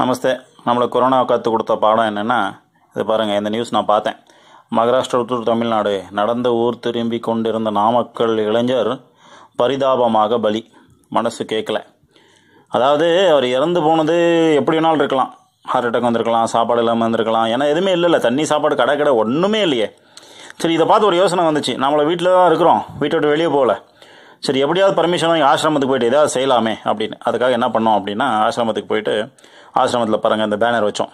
நமஸ்தே நம்மளுக்கு கொரோனா கற்றுக் கொடுத்த பாடம் என்னென்னா இது பாருங்கள் இந்த நியூஸ் நான் பார்த்தேன் மகாராஷ்டிரத்தூர் தமிழ்நாடு நடந்த ஊர் திரும்பி கொண்டிருந்த நாமக்கல் இளைஞர் பரிதாபமாக பலி மனசு கேட்கல அதாவது அவர் இறந்து போனது எப்படி வேணாலும் இருக்கலாம் ஹார்ட் அட்டாக் வந்திருக்கலாம் சாப்பாடு இல்லாமல் வந்திருக்கலாம் ஏன்னா எதுவுமே இல்லைல்ல தண்ணி சாப்பாடு கடை கடை ஒன்றுமே இல்லையே சரி இதை பார்த்து ஒரு யோசனை வந்துச்சு நம்மளை வீட்டில் தான் இருக்கிறோம் வீட்டை விட்டு வெளியே போகல சரி எப்படியாவது பர்மிஷன் வாங்கி ஆசிரமத்துக்கு போயிட்டு ஏதாவது செய்யலாமே அப்படின்னு அதுக்காக என்ன பண்ணோம் அப்படின்னா ஆசிரமத்துக்கு போயிட்டு ஆசிரமத்தில் பாருங்கள் இந்த பேனர் வச்சோம்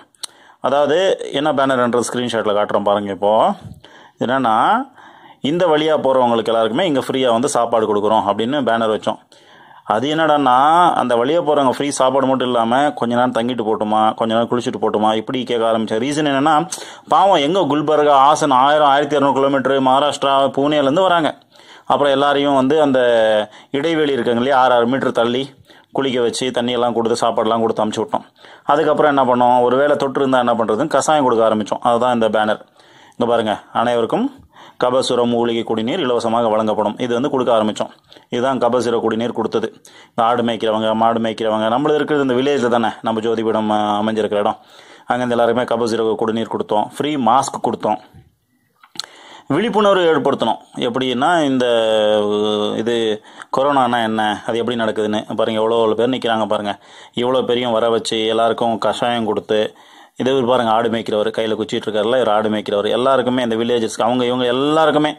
அதாவது என்ன பேனர்ன்றது ஸ்க்ரீன்ஷாட்டில் காட்டுறோம் பாருங்கள் இப்போது என்னென்னா இந்த வழியாக போகிறவங்களுக்கு எல்லாருக்குமே இங்கே ஃப்ரீயாக வந்து சாப்பாடு கொடுக்குறோம் அப்படின்னு பேனர் வச்சோம் அது என்னடான்னா அந்த வழியாக போகிறவங்க ஃப்ரீ சாப்பாடு மட்டும் இல்லாமல் கொஞ்ச நேரம் தங்கிட்டு போட்டுமா கொஞ்ச நேரம் குளிச்சுட்டு போட்டுமா இப்படி கேட்க ஆரம்பிச்சேன் ரீசன் என்னென்னா பாவம் எங்கே குல்பர்கா ஆசன் ஆயிரம் ஆயிரத்தி இரநூறு கிலோமீட்டர் மகாராஷ்டிரா பூனேலேருந்து வராங்க அப்புறம் எல்லாரையும் வந்து அந்த இடைவெளி இருக்குங்க இல்லையா ஆறு ஆறு மீட்டர் தள்ளி குளிக்க வச்சு தண்ணியெல்லாம் கொடுத்து சாப்பாடெல்லாம் கொடுத்து அமுச்சு விட்டோம் அதுக்கப்புறம் என்ன பண்ணோம் ஒரு வேளை தொற்று இருந்தால் என்ன பண்ணுறதுன்னு கசாயம் கொடுக்க ஆரம்பித்தோம் அதுதான் இந்த பேனர் இங்கே பாருங்கள் அனைவருக்கும் கபசுர மூலிகை குடிநீர் இலவசமாக வழங்கப்படும் இது வந்து கொடுக்க ஆரம்பித்தோம் இதுதான் கபசுர குடிநீர் கொடுத்தது ஆடு மேய்க்கிறவங்க மாடு மேய்க்கிறவங்க நம்மளது இருக்கிறது இந்த வில்லேஜில் தானே நம்ம ஜோதிபீடம் அமைஞ்சிருக்கிற இடம் அங்கேருந்து எல்லாருமே கபசுர குடிநீர் கொடுத்தோம் ஃப்ரீ மாஸ்க் கொடுத்தோம் விழிப்புணர்வு ஏற்படுத்தணும் எப்படின்னா இந்த இது கொரோனானா என்ன அது எப்படி நடக்குதுன்னு பாருங்கள் எவ்வளோ பேர் நிற்கிறாங்க பாருங்கள் இவ்வளோ பெரியும் வர வச்சு எல்லாருக்கும் கஷாயம் கொடுத்து இதே பாருங்கள் ஆடு மேய்க்கிறவர் கையில் குச்சிட்டு இருக்காருல இவர் ஆடு மேய்க்கிறவர் எல்லாருக்குமே இந்த வில்லேஜஸ்க்கு அவங்க இவங்க எல்லாருக்குமே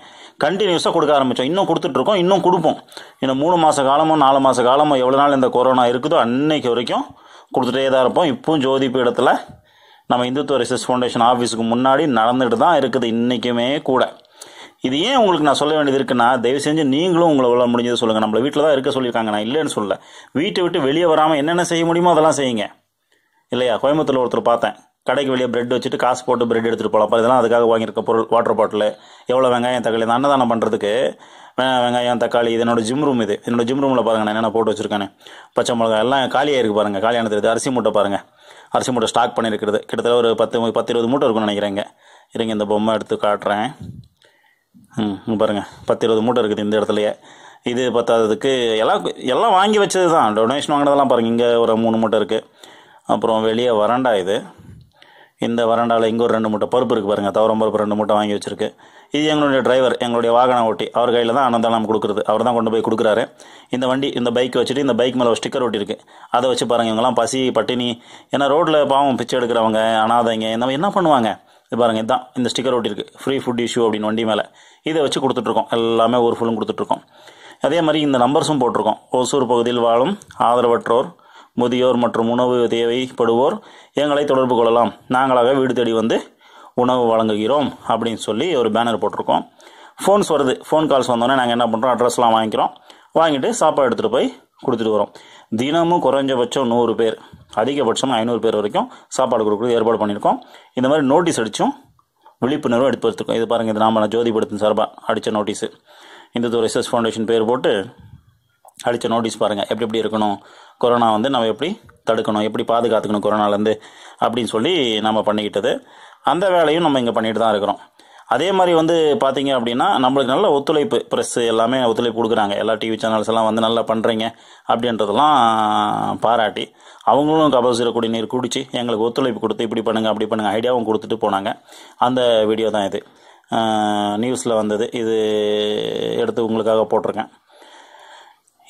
கண்டினியூஸாக கொடுக்க ஆரம்பித்தோம் இன்னும் கொடுத்துட்ருக்கோம் இன்னும் கொடுப்போம் இன்னும் மூணு மாத காலமோ நாலு மாத காலமோ எவ்வளோ நாள் இந்த கொரோனா இருக்குதோ அன்னைக்கு வரைக்கும் கொடுத்துட்டே தான் இருப்போம் இப்போவும் ஜோதிப்பு பீடத்தில் நம்ம இந்துத்துவ ரிசர்ச் ஃபவுண்டேஷன் ஆஃபீஸுக்கு முன்னாடி நடந்துகிட்டு தான் இருக்குது இன்றைக்குமே கூட இது ஏன் உங்களுக்கு நான் சொல்ல வேண்டியது இருக்குன்னா தயவு செஞ்சு நீங்களும் உங்களை உள்ள முடிஞ்சது சொல்லுங்கள் நம்மளை வீட்டில் தான் இருக்க சொல்லியிருக்காங்க நான் இல்லைன்னு சொல்லல வீட்டை விட்டு வெளியே வராமல் என்னென்ன செய்ய முடியுமோ அதெல்லாம் செய்யுங்க இல்லையா கோயம்புத்தூர் ஒருத்தர் பார்த்தேன் கடைக்கு வெளியே பிரெட் வச்சுட்டு காசு போட்டு பிரெட் எடுத்துகிட்டு போகலாம் அப்போ இதெல்லாம் அதுக்காக வாங்கியிருக்க பொருள் வாட்டர் பாட்டில் எவ்வளோ வெங்காயம் தக்காளி இந்த அன்னதானம் பண்ணுறதுக்கு வெங்காயம் தக்காளி இதனோட ஜிம் ரூம் இது என்னோட ஜிம் ரூமில் பாருங்க நான் என்னென்ன போட்டு வச்சுருக்கேன் பச்சை மிளகா எல்லாம் காலியாக இருக்குது பாருங்கள் காலியான தெரியுது அரிசி மூட்டை பாருங்கள் அரிசி மூட்டை ஸ்டாக் பண்ணியிருக்கிறது கிட்டத்தட்ட ஒரு பத்து பத்து இருபது மூட்டை இருக்கும்னு நினைக்கிறேங்க இருங்க இந்த பொம்மை எடுத்து காட்டுறேன் ம் பாருங்கள் பத்து இருபது மூட்டை இருக்குது இந்த இடத்துலையே இது பத்தாததுக்கு எல்லாம் எல்லாம் வாங்கி வச்சது தான் டொனேஷன் வாங்கினதெல்லாம் பாருங்கள் இங்கே ஒரு மூணு மூட்டை இருக்குது அப்புறம் வெளியே வறண்டா இது இந்த வறண்டாவில் இங்கே ஒரு ரெண்டு மூட்டை பருப்பு இருக்குது பாருங்கள் தவறம் பருப்பு ரெண்டு மூட்டை வாங்கி வச்சுருக்கு இது எங்களுடைய டிரைவர் எங்களுடைய வாகன ஓட்டி அவர் கையில் தான் அன்னதானம் கொடுக்குறது அவர் தான் கொண்டு போய் கொடுக்குறாரு இந்த வண்டி இந்த பைக் வச்சுட்டு இந்த பைக் மேலே ஒரு ஸ்டிக்கர் ஓட்டியிருக்கு அதை வச்சு பாருங்கள் இவங்கெல்லாம் பசி பட்டினி ஏன்னா ரோட்டில் பாவம் பிச்சை எடுக்கிறவங்க அனாதைங்க இந்த என்ன பண்ணுவாங்க இது பாருங்கள் இதுதான் இந்த ஸ்டிக்கர் ஒட்டியிருக்கு ஃப்ரீ ஃபுட் இஷ்யூ அப்படின்னு வண்டி மேலே இதை வச்சு கொடுத்துட்ருக்கோம் எல்லாமே ஒரு ஃபுல்லும் கொடுத்துட்ருக்கோம் அதே மாதிரி இந்த நம்பர்ஸும் போட்டிருக்கோம் ஒசூர் பகுதியில் வாழும் ஆதரவற்றோர் முதியோர் மற்றும் உணவு தேவைப்படுவோர் எங்களை தொடர்பு கொள்ளலாம் நாங்களாக வீடு தேடி வந்து உணவு வழங்குகிறோம் அப்படின்னு சொல்லி ஒரு பேனர் போட்டிருக்கோம் ஃபோன்ஸ் வருது ஃபோன் கால்ஸ் வந்தோடனே நாங்கள் என்ன பண்ணுறோம் அட்ரஸ்லாம் வாங்கிக்கிறோம் வாங்கிட்டு சாப்பாடு எடுத்துகிட்டு போய் கொடுத்துட்டு வரோம் தினமும் குறைஞ்சபட்சம் நூறு பேர் அதிகபட்சம் ஐநூறு பேர் வரைக்கும் சாப்பாடு கொடுக்குறது ஏற்பாடு பண்ணியிருக்கோம் இந்த மாதிரி நோட்டீஸ் அடித்தும் விழிப்புணர்வு எடுப்பதற்கும் இது பாருங்கள் இது நாம் ஜோதிபடுத்தும் சார்பாக அடித்த நோட்டீஸு இந்துத்துவ ரிசர்ச் ஃபவுண்டேஷன் பேர் போட்டு அடித்த நோட்டீஸ் பாருங்கள் எப்படி எப்படி இருக்கணும் கொரோனா வந்து நம்ம எப்படி தடுக்கணும் எப்படி பாதுகாத்துக்கணும் கொரோனாலேருந்து அப்படின்னு சொல்லி நம்ம பண்ணிக்கிட்டது அந்த வேலையும் நம்ம இங்கே பண்ணிட்டு தான் இருக்கிறோம் அதே மாதிரி வந்து பார்த்தீங்க அப்படின்னா நம்மளுக்கு நல்ல ஒத்துழைப்பு ப்ரெஸ் எல்லாமே ஒத்துழைப்பு கொடுக்குறாங்க எல்லா டிவி சேனல்ஸ் எல்லாம் வந்து நல்லா பண்ணுறீங்க அப்படின்றதெல்லாம் பாராட்டி அவங்களும் கபசுர குடிநீர் குடித்து எங்களுக்கு ஒத்துழைப்பு கொடுத்து இப்படி பண்ணுங்கள் அப்படி பண்ணுங்கள் ஐடியாவும் கொடுத்துட்டு போனாங்க அந்த வீடியோ தான் இது நியூஸில் வந்தது இது எடுத்து உங்களுக்காக போட்டிருக்கேன்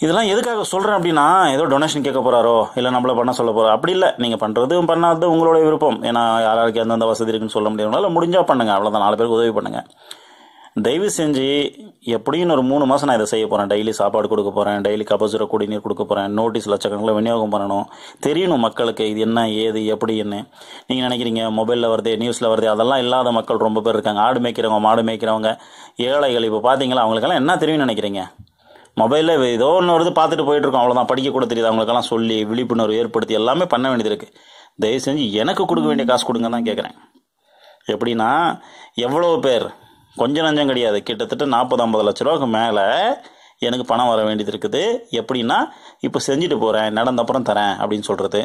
இதெல்லாம் எதுக்காக சொல்கிறேன் அப்படின்னா ஏதோ டொனேஷன் கேட்க போகிறாரோ இல்லை நம்மளை பண்ண சொல்ல போகிறோம் அப்படி இல்லை நீங்கள் பண்ணுறதும் பண்ணாதது உங்களோட விருப்பம் ஏன்னா யாராருக்கு எந்தெந்த வசதி இருக்குன்னு சொல்ல முடியும்னால முடிஞ்சால் பண்ணுங்கள் அவ்வளோதான் நாலு பேருக்கு உதவி பண்ணுங்கள் தயவு செஞ்சு எப்படின்னு ஒரு மூணு மாதம் நான் இதை செய்ய போகிறேன் டெய்லி சாப்பாடு கொடுக்க போகிறேன் டெய்லி கபசுர குடிநீர் கொடுக்க போகிறேன் நோட்டீஸ் லட்சக்கணக்கில் விநியோகம் பண்ணணும் தெரியணும் மக்களுக்கு இது என்ன ஏது எப்படி என்ன நீங்கள் நினைக்கிறீங்க மொபைலில் வருது நியூஸில் வருது அதெல்லாம் இல்லாத மக்கள் ரொம்ப பேர் இருக்காங்க ஆடு மேய்க்கிறவங்க மாடு மேய்க்கிறவங்க ஏழைகள் இப்போ பார்த்தீங்களா அவங்களுக்கெல்லாம் என்ன தெரியும்னு நினைக்கிறீங்க மொபைலில் ஏதோ ஒன்று வருது பார்த்துட்டு போயிட்டு இருக்கோம் அவ்வளோதான் படிக்க கூட தெரியுது அவங்களுக்கெல்லாம் சொல்லி விழிப்புணர்வு ஏற்படுத்தி எல்லாமே பண்ண வேண்டியது இருக்குது தயவு செஞ்சு எனக்கு கொடுக்க வேண்டிய காசு கொடுங்க தான் கேட்குறேன் எப்படின்னா எவ்வளோ பேர் கொஞ்சம் நஞ்சம் கிடையாது கிட்டத்தட்ட நாற்பது ஐம்பது லட்ச ரூபாய்க்கு மேலே எனக்கு பணம் வர வேண்டியது இருக்குது எப்படின்னா இப்போ செஞ்சுட்டு போகிறேன் நடந்த அப்புறம் தரேன் அப்படின்னு சொல்கிறது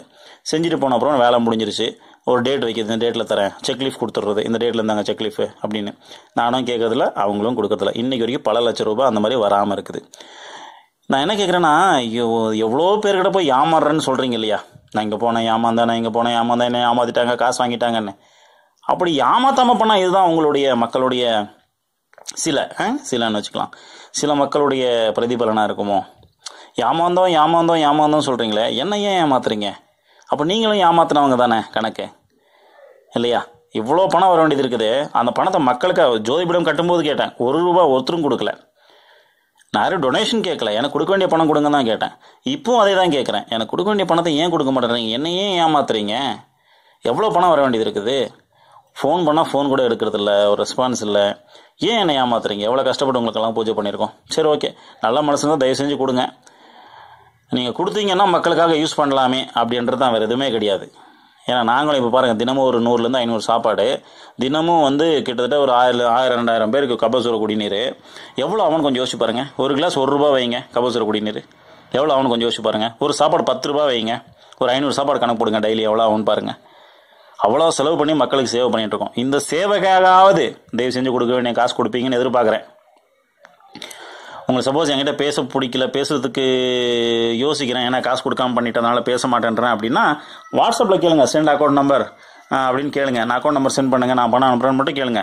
செஞ்சுட்டு போன அப்புறம் வேலை முடிஞ்சிருச்சு ஒரு டேட் வைக்கிறது இந்த டேட்டில் தரேன் செக் லீஃப் கொடுத்துட்றது இந்த டேட்டில் இருந்தாங்க செக் லீஃப் அப்படின்னு நானும் கேட்கறதில்ல அவங்களும் கொடுக்கறதில்ல இன்றைக்கி வரைக்கும் பல லட்ச ரூபாய் அந்த மாதிரி வராமல் இருக்குது நான் என்ன கேட்குறேன்னா எவ்வளோ பேர்கிட்ட போய் ஏமாறுறேன்னு சொல்கிறீங்க இல்லையா நான் இங்கே போனேன் ஏமாந்தானே இங்கே போனேன் ஏமாந்தானே ஏமாத்திட்டாங்க காசு வாங்கிட்டாங்கன்னு அப்படி ஏமாத்தாமல் பண்ணால் இதுதான் உங்களுடைய மக்களுடைய சில சிலன்னு வச்சுக்கலாம் சில மக்களுடைய பிரதிபலனாக இருக்குமோ ஏமாந்தோம் ஏமாந்தோம் ஏமாந்தோம் சொல்கிறீங்களே என்ன ஏன் ஏமாத்துறீங்க அப்போ நீங்களும் ஏமாத்தினவங்க தானே கணக்கு இல்லையா இவ்வளோ பணம் வர வேண்டியது இருக்குது அந்த பணத்தை மக்களுக்கு ஜோதிபீடம் கட்டும்போது கேட்டேன் ஒரு ரூபா ஒருத்தரும் கொடுக்கல நான் யாரும் டொனேஷன் கேட்கல எனக்கு கொடுக்க வேண்டிய பணம் கொடுங்க தான் கேட்டேன் இப்போவும் அதே தான் கேட்குறேன் எனக்கு கொடுக்க வேண்டிய பணத்தை ஏன் கொடுக்க மாட்டேறீங்க என்ன ஏன் ஏமாத்துறீங்க எவ்வளோ பணம் வர வேண்டியது இருக்குது ஃபோன் பண்ணால் ஃபோன் கூட எடுக்கிறது இல்லை ஒரு ரெஸ்பான்ஸ் இல்லை ஏன் என்னை ஏமாத்துறீங்க எவ்வளோ கஷ்டப்பட்டு உங்களுக்கெல்லாம் பூஜை பண்ணியிருக்கோம் சரி ஓகே நல்ல மனசு தான் தயவு செஞ்சு கொடுங்க நீங்கள் கொடுத்தீங்கன்னா மக்களுக்காக யூஸ் பண்ணலாமே அப்படின்றது தான் வேறு எதுவுமே கிடையாது ஏன்னா நாங்களும் இப்போ பாருங்கள் தினமும் ஒரு நூறுலேருந்து ஐநூறு சாப்பாடு தினமும் வந்து கிட்டத்தட்ட ஒரு ஆயிரம் ஆயிரம் ரெண்டாயிரம் பேருக்கு கபசுர குடிநீர் எவ்வளோ அவனு கொஞ்சம் யோசிச்சு பாருங்கள் ஒரு கிளாஸ் ஒரு ரூபா வைங்க கபசுர குடிநீர் எவ்வளோ அவனு கொஞ்சம் யோசிச்சு பாருங்கள் ஒரு சாப்பாடு பத்து ரூபா வைங்க ஒரு ஐநூறு சாப்பாடு கணக்கு போடுங்க டெய்லி எவ்வளோ அவனு பாருங்கள் அவ்வளோ செலவு பண்ணி மக்களுக்கு சேவை பண்ணிகிட்ருக்கோம் இந்த சேவைக்காகவாவது தயவு செஞ்சு கொடுக்க வேண்டிய காசு கொடுப்பீங்கன்னு எதிர்பார்க்குறேன் உங்களுக்கு சப்போஸ் என்கிட்ட பேச பிடிக்கல பேசுறதுக்கு யோசிக்கிறேன் ஏன்னா காசு கொடுக்காம பண்ணிட்டதுனால பேச மாட்டேன்றேன் அப்படின்னா வாட்ஸ்அப்பில் கேளுங்க சென்ட் அக்கௌண்ட் நம்பர் அப்படின்னு கேளுங்க நான் அக்கௌண்ட் நம்பர் சென்ட் பண்ணுங்க நான் பணம் அனுப்புறேன்னு மட்டும் கேளுங்க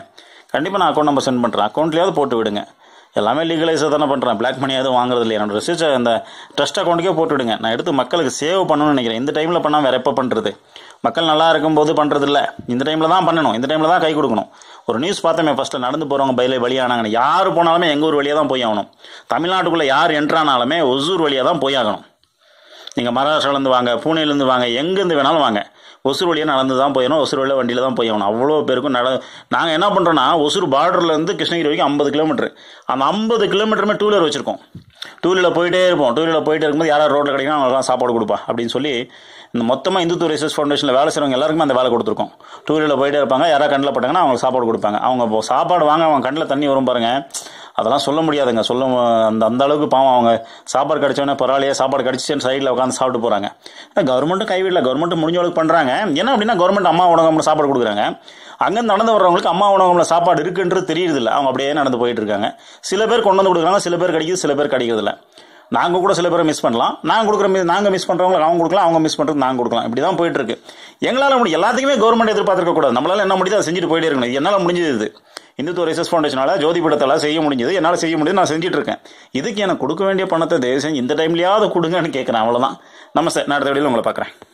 கண்டிப்பாக நான் அக்கௌண்ட் நம்பர் சென்ட் பண்ணுறேன் அக்கௌண்ட்லேயாவது போட்டு விடுங்க எல்லாமே லீகலைஸாக தானே பண்ணுறேன் பிளாக் மணியாவது வாங்குறது இல்லை என்னோட ரிசர்ச்சை அந்த ட்ரஸ்ட் அக்கௌண்ட்டுக்கே போட்டு விடுங்க நான் எடுத்து மக்களுக்கு சேவ் பண்ணணும்னு நினைக்கிறேன் இந்த டைமில் பண்ணால் வேறு எப்போ பண்ணுறது மக்கள் நல்லா இருக்கும்போது பண்ணுறதில்ல இந்த டைமில் தான் பண்ணணும் இந்த டைமில் தான் கை கொடுக்கணும் ஒரு நியூஸ் பார்த்தோமே ஃபஸ்ட்டு நடந்து போகிறவங்க பயில வழியானாங்கன்னு யார் போனாலுமே எங்கள் ஊர் வழியாக தான் போய் ஆகணும் தமிழ்நாட்டுக்குள்ளே யார் என்ட்ரானாலுமே ஒசூர் வழியாக தான் போய் ஆகணும் நீங்கள் மகாராஷ்டிராலேருந்து வாங்க பூனேலேருந்து வாங்க எங்கேருந்து வேணாலும் வாங்க ஒசூர் வழியாக நடந்து தான் போயணும் ஒசூர் வழியாக வண்டியில் தான் போய் ஆகணும் அவ்வளோ பேருக்கும் நட நாங்கள் என்ன பண்ணுறோன்னா ஒசூர் பார்டர்லேருந்து கிருஷ்ணகிரி வரைக்கும் ஐம்பது கிலோமீட்டர் அந்த ஐம்பது கிலோமீட்டருமே டூ வீலர் வச்சுருக்கோம் டூ வீலரில் போயிட்டே இருப்போம் டூ வீலரில் போயிட்டே இருக்கும்போது யாராவது ரோட்டில் கிடைக்கணும் அவங்களுக்குலாம் சாப்பாடு கொடுப்பா அப்படின்னு சொல்லி இந்த மொத்தமாக இந்துத்துவ ரிசர்ச் ஃபவுண்டேஷனில் வேலை செய்கிறவங்க எல்லாருக்குமே அந்த வேலை கொடுத்துருக்கோம் டூ வீலரில் போயிட்டே இருப்பாங்க யாராவது கண்ணில் பட்டாங்கன்னா அவங்களுக்கு சாப்பாடு கொடுப்பாங்க அவங்க சாப்பாடு வாங்க அவங்க கண்ணில் தண்ணி வரும் பாருங்க அதெல்லாம் சொல்ல முடியாதுங்க சொல்ல அந்த அந்த அளவுக்கு பாவம் அவங்க சாப்பாடு கிடச்சோன்னே பரவாயில்லையே சாப்பாடு கிடச்சிச்சேன்னு சைடில் உட்காந்து சாப்பிட்டு போகிறாங்க கவர்மெண்ட்டும் கைவிடல கவர்மெண்ட் முடிஞ்ச அளவுக்கு பண்ணுறாங்க என்ன அப்படின்னா கவர்மெண்ட் அம்மா உணவகம்ல சாப்பாடு கொடுக்குறாங்க அங்கே நடந்து வர்றவங்களுக்கு அம்மா உணவகம்ல சாப்பாடு இருக்குன்றது தெரியுறதில்ல அவங்க அப்படியே நடந்து போயிட்டு இருக்காங்க சில பேர் கொண்டு வந்து கொடுக்குறாங்க சில பேர் கிடைக்குது சில பேர் கிடைக்கிறதில்ல நாங்க கூட சில பேரை மிஸ் பண்ணலாம் நாங்க கொடுக்குற நாங்க மிஸ் பண்றவங்க அவங்க கொடுக்கலாம் அவங்க மிஸ் பண்றது நாங்க கொடுக்கலாம் இப்படிதான் போயிட்டு இருக்கு எங்களால முடியும் எல்லாத்துக்குமே கவர்மெண்ட் எதிர்பார்த்திருக்க கூடாது நம்மளால என்ன முடியுது அதை செஞ்சுட்டு போயிட்டே இருக்கணும் என்னால முடிஞ்சது இது இந்துத்துவ ரிசர்ச் ஃபவுண்டேஷனால ஜோதி படத்தால செய்ய முடிஞ்சது என்னால் செய்ய முடியும் நான் செஞ்சுட்டு இருக்கேன் இதுக்கு எனக்கு கொடுக்க வேண்டிய பணத்தை தயவு செஞ்சு இந்த டைம்லயாவது கொடுங்கன்னு கேட்குறேன் அவ்வளவுதான் நம்ம நடத்த வழியில் உங்களை பார்க்குறேன்